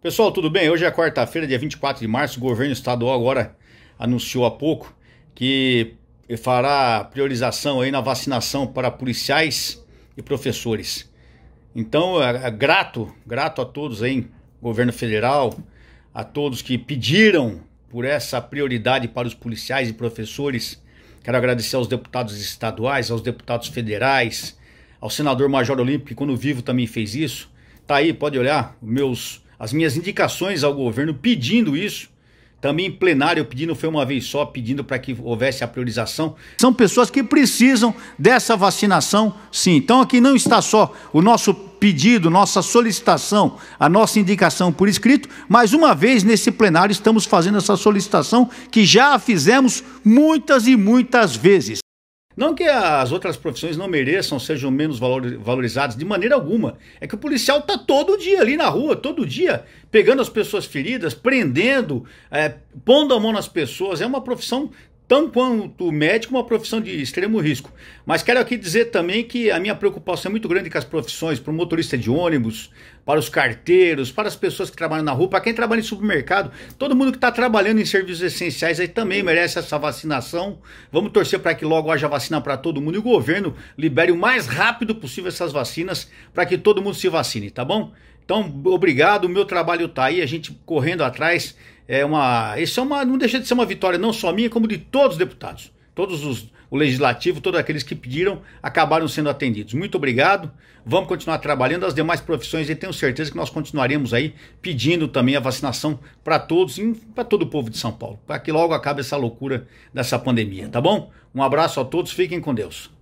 Pessoal, tudo bem? Hoje é quarta-feira, dia 24 de março. O governo estadual agora anunciou há pouco que fará priorização aí na vacinação para policiais e professores. Então, é, é grato, grato a todos aí, governo federal, a todos que pediram por essa prioridade para os policiais e professores. Quero agradecer aos deputados estaduais, aos deputados federais, ao senador Major Olímpico, que quando vivo também fez isso. Tá aí, pode olhar, meus as minhas indicações ao governo pedindo isso. Também em plenário pedindo, foi uma vez só, pedindo para que houvesse a priorização. São pessoas que precisam dessa vacinação, sim. Então aqui não está só o nosso pedido, nossa solicitação, a nossa indicação por escrito, mas uma vez nesse plenário estamos fazendo essa solicitação que já fizemos muitas e muitas vezes. Não que as outras profissões não mereçam, sejam menos valorizadas de maneira alguma. É que o policial está todo dia ali na rua, todo dia, pegando as pessoas feridas, prendendo, é, pondo a mão nas pessoas. É uma profissão tão quanto médico, uma profissão de extremo risco. Mas quero aqui dizer também que a minha preocupação é muito grande com as profissões, para o motorista de ônibus, para os carteiros, para as pessoas que trabalham na rua, para quem trabalha em supermercado, todo mundo que está trabalhando em serviços essenciais aí também merece essa vacinação. Vamos torcer para que logo haja vacina para todo mundo e o governo libere o mais rápido possível essas vacinas para que todo mundo se vacine, tá bom? Então, obrigado, o meu trabalho está aí, a gente correndo atrás. É uma, isso é uma, não deixa de ser uma vitória não só minha, como de todos os deputados. Todos os o legislativo, todos aqueles que pediram, acabaram sendo atendidos. Muito obrigado. Vamos continuar trabalhando as demais profissões e tenho certeza que nós continuaremos aí pedindo também a vacinação para todos e para todo o povo de São Paulo, para que logo acabe essa loucura dessa pandemia, tá bom? Um abraço a todos, fiquem com Deus.